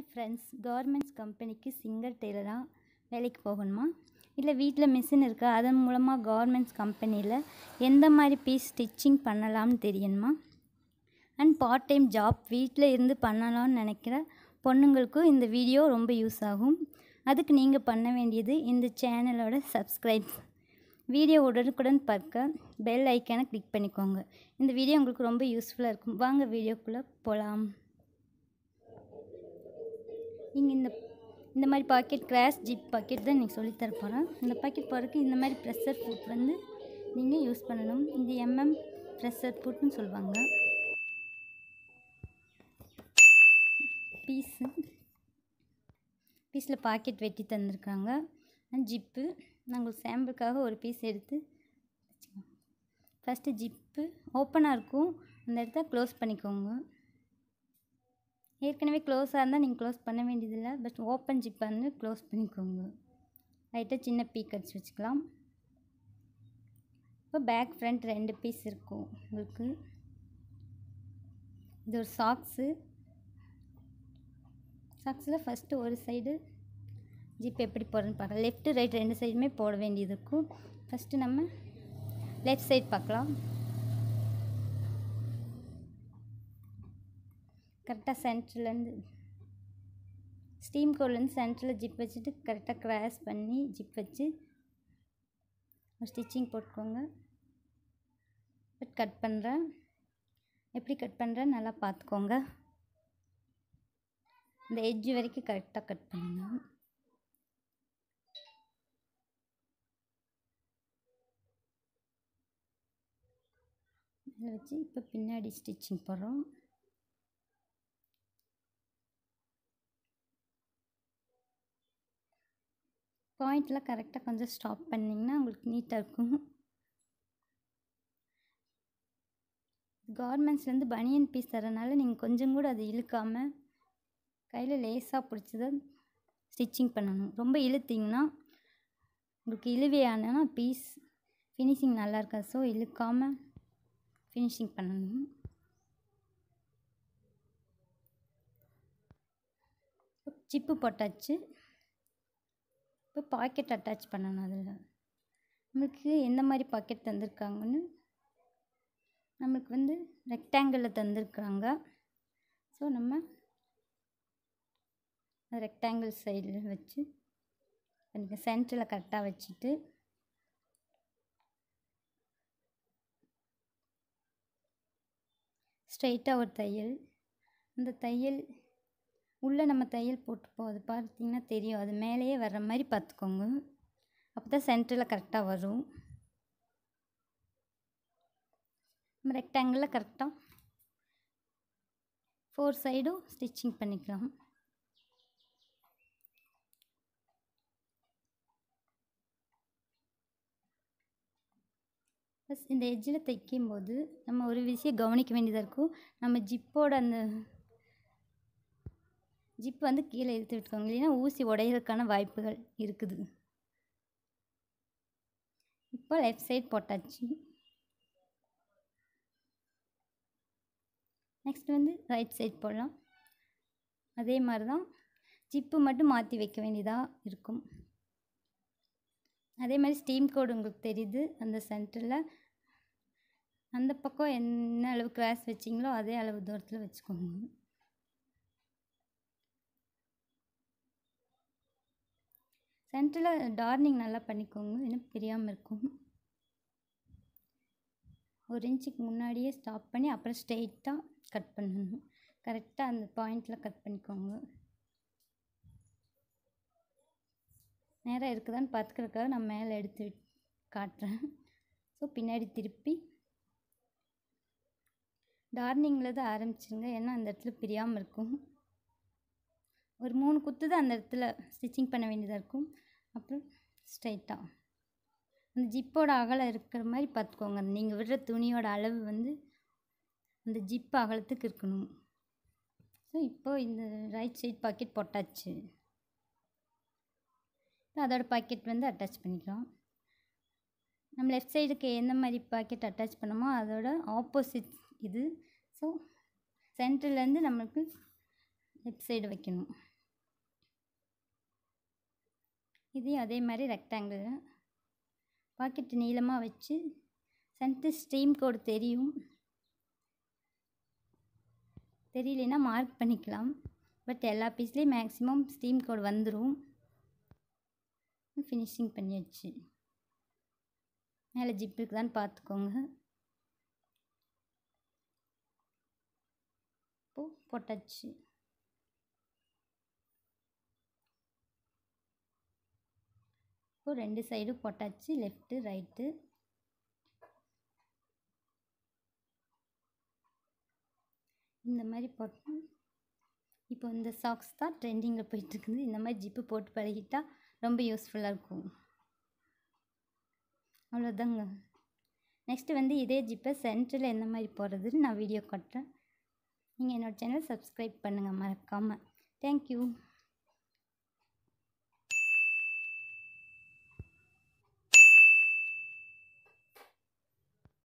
hi friends governments கம்பெனிக்கு Singer டெய்லராக வேலைக்கு போகணுமா இல்லை வீட்டில் மிஷின் இருக்கா அதன் மூலமாக கவர்மெண்ட்ஸ் கம்பெனியில் எந்த மாதிரி பீஸ் ஸ்டிச்சிங் பண்ணலாம்னு தெரியணுமா அண்ட் பார்ட் டைம் ஜாப் வீட்டில் இருந்து பண்ணலாம்னு நினைக்கிற பொண்ணுங்களுக்கும் இந்த வீடியோ ரொம்ப யூஸ் ஆகும் அதுக்கு நீங்கள் பண்ண வேண்டியது இந்த சேனலோட சப்ஸ்கிரைப் வீடியோ உடனுக்குடன் பார்க்க பெல் ஐக்கானை கிளிக் பண்ணிக்கோங்க இந்த வீடியோ உங்களுக்கு ரொம்ப யூஸ்ஃபுல்லாக இருக்கும் வாங்க வீடியோக்குள்ளே போகலாம் நீங்கள் இந்த இந்த மாதிரி பாக்கெட் கிராஸ் ஜிப் பாக்கெட் தான் நீங்கள் சொல்லித்தர போகிறேன் இந்த பாக்கெட் போகிறதுக்கு இந்த மாதிரி ப்ரெஷர் ஃபுட் வந்து நீங்கள் யூஸ் பண்ணணும் இது எம்எம் ப்ரெஷர் ஃபுட்னு சொல்லுவாங்க பீஸு பீஸில் பாக்கெட் வெட்டி தந்திருக்காங்க ஜிப்பு நாங்கள் சாம்பிளுக்காக ஒரு பீஸ் எடுத்து ஃபஸ்ட்டு ஜிப்பு ஓப்பனாக இருக்கும் அந்த இடத்த க்ளோஸ் பண்ணிக்கோங்க ஏற்கனவே க்ளோஸாக இருந்தால் நீங்கள் க்ளோஸ் பண்ண வேண்டியதில்லை பட் ஓப்பன் ஜிப் வந்து க்ளோஸ் பண்ணிக்கோங்க லைட்டாக சின்ன பீக் அடிச்சு வச்சுக்கலாம் இப்போ பேக் ஃப்ரண்ட் ரெண்டு பீஸ் இருக்கும் உங்களுக்கு இது ஒரு சாக்ஸு சாக்ஸில் ஃபஸ்ட்டு ஒரு சைடு ஜிப் எப்படி போடுறதுன்னு பார்க்கலாம் லெஃப்ட்டு ரைட் ரெண்டு சைடுமே போட வேண்டியது இருக்கும் ஃபஸ்ட்டு நம்ம லெஃப்ட் சைட் பார்க்கலாம் கரெக்டாக சென்டர்லேருந்து ஸ்டீம் கோல்லேருந்து சென்டரில் ஜிப் வச்சுட்டு கரெக்டாக க்ராஸ் பண்ணி ஜிப் வச்சு ஸ்டிச்சிங் போட்டுக்கோங்க பட் கட் பண்ணுறேன் எப்படி கட் பண்ணுறேன் நல்லா பார்த்துக்கோங்க இந்த எஜ் வரைக்கும் கரெக்டாக கட் பண்ணுங்க இதில் வச்சு இப்போ பின்னாடி ஸ்டிச்சிங் போடுறோம் பாயிண்ட்லாம் கரெக்டாக கொஞ்சம் ஸ்டாப் பண்ணிங்கன்னா உங்களுக்கு நீட்டாக இருக்கும் கார்மெண்ட்ஸ்லேருந்து பனியன் பீஸ் தரனால நீங்கள் கொஞ்சம் கூட அதை இழுக்காமல் கையில் லேஸாக பிடிச்சி தான் ஸ்டிச்சிங் பண்ணணும் ரொம்ப இழுத்திங்கன்னா உங்களுக்கு இழுவையானா பீஸ் ஃபினிஷிங் நல்லா இருக்கா ஸோ இழுக்காமல் ஃபினிஷிங் பண்ணணும் சிப்பு போட்டாச்சு நம்மளுக்கு பாக்கெட் அட்டாச் பண்ணணும் அதில் நம்மளுக்கு எந்த மாதிரி பாக்கெட் தந்திருக்காங்கன்னு நம்மளுக்கு வந்து ரெக்டாங்கிளில் தந்திருக்காங்க ஸோ நம்ம ரெக்டாங்கிள் சைடில் வச்சு கொஞ்சம் சென்டரில் கரெக்டாக வச்சுட்டு ஸ்ட்ரைட்டாக ஒரு தையல் அந்த தையல் உள்ளே நம்ம தையல் போட்டுப்போம் அது பார்த்திங்கன்னா தெரியும் அது மேலேயே வர்ற மாதிரி பார்த்துக்கோங்க அப்போ தான் சென்டரில் கரெக்டாக வரும் நம்ம ரெக்டாங்கிளில் கரெக்டாக ஃபோர் சைடும் ஸ்டிச்சிங் பண்ணிக்கலாம் ப்ளஸ் இந்த எஜ்ஜில் தைக்கும்போது நம்ம ஒரு விஷயம் கவனிக்க வேண்டியதாக இருக்கும் நம்ம ஜிப்போட அந்த ஜிப் வந்து கீழே இழுத்து விட்டுக்கோங்க இல்லைன்னா ஊசி உடையிறதுக்கான வாய்ப்புகள் இருக்குது இப்போ லெஃப்ட் சைட் போட்டாச்சு நெக்ஸ்ட் வந்து ரைட் சைட் போடலாம் அதே மாதிரி தான் ஜிப்பு மட்டும் மாற்றி வைக்க வேண்டியதாக இருக்கும் அதே மாதிரி ஸ்டீம் கோடு உங்களுக்கு தெரியுது அந்த சென்டரில் அந்த பக்கம் என்ன அளவு கிராஸ் வச்சிங்களோ அதே அளவு தூரத்தில் வச்சுக்கோங்க சென்டரில் டார்னிங் நல்லா பண்ணிக்கோங்க இன்னும் பிரியாமல் இருக்கும் ஒரு இன்ச்சுக்கு முன்னாடியே ஸ்டாப் பண்ணி அப்புறம் ஸ்ட்ரெயிட்டாக கட் பண்ணணும் கரெக்டாக அந்த பாயிண்டில் கட் பண்ணிக்கோங்க நேராக இருக்குதான்னு பார்த்துக்கிறதுக்காக நான் மேலே எடுத்து காட்டுறேன் ஸோ பின்னாடி திருப்பி டார்னிங்கில் தான் ஆரம்பிச்சுங்க ஏன்னா அந்த இடத்துல பிரியாமல் இருக்கும் ஒரு மூணு குத்து தான் அந்த இடத்துல ஸ்டிச்சிங் பண்ண வேண்டியதாக இருக்கும் அப்புறம் ஸ்ட்ரைட்டாக அந்த ஜிப்போட அகலம் இருக்கிற மாதிரி பார்த்துக்கோங்க நீங்கள் விடுற துணியோட அளவு வந்து அந்த ஜிப் அகலத்துக்கு இருக்கணும் ஸோ இப்போது இந்த ரைட் சைட் பாக்கெட் போட்டாச்சு இப்போ அதோட பாக்கெட் வந்து அட்டாச் பண்ணிக்கலாம் நம்ம லெஃப்ட் சைடுக்கு எந்த மாதிரி பாக்கெட் அட்டாச் பண்ணோமோ அதோட ஆப்போசிட் இது ஸோ சென்டர்லேருந்து நம்மளுக்கு லெஃப்ட் சைடு வைக்கணும் இதையும் அதே மாதிரி ரெக்டாங்கிள் பாக்கெட்டு நீளமாக வச்சு சென்டர் ஸ்ட்ரீம் கோடு தெரியும் தெரியலனா மார்க் பண்ணிக்கலாம் பட் எல்லா பீஸ்லேயும் மேக்ஸிமம் ஸ்டீம் கோடு வந்துடும் ஃபினிஷிங் பண்ணியாச்சு மேலே ஜிப் இருக்குதான்னு பார்த்துக்கோங்க இப்போது போட்டாச்சு இப்போ ரெண்டு சைடு பொட்டாச்சு லெஃப்ட்டு ரைட்டு இந்த மாதிரி போட்டு இப்போ இந்த சாக்ஸ் தான் ட்ரெண்டிங்கில் போயிட்டுருக்குது இந்த மாதிரி ஜிப்பு போட்டு பழகிட்டால் ரொம்ப யூஸ்ஃபுல்லாக இருக்கும் அவ்வளோதாங்க நெக்ஸ்ட்டு வந்து இதே ஜிப்பை சென்ட்ரில் எந்த மாதிரி போடுறதுன்னு நான் வீடியோ காட்டுறேன் நீங்கள் என்னோடய சேனல் சப்ஸ்கிரைப் பண்ணுங்கள் மறக்காமல் தேங்க்யூ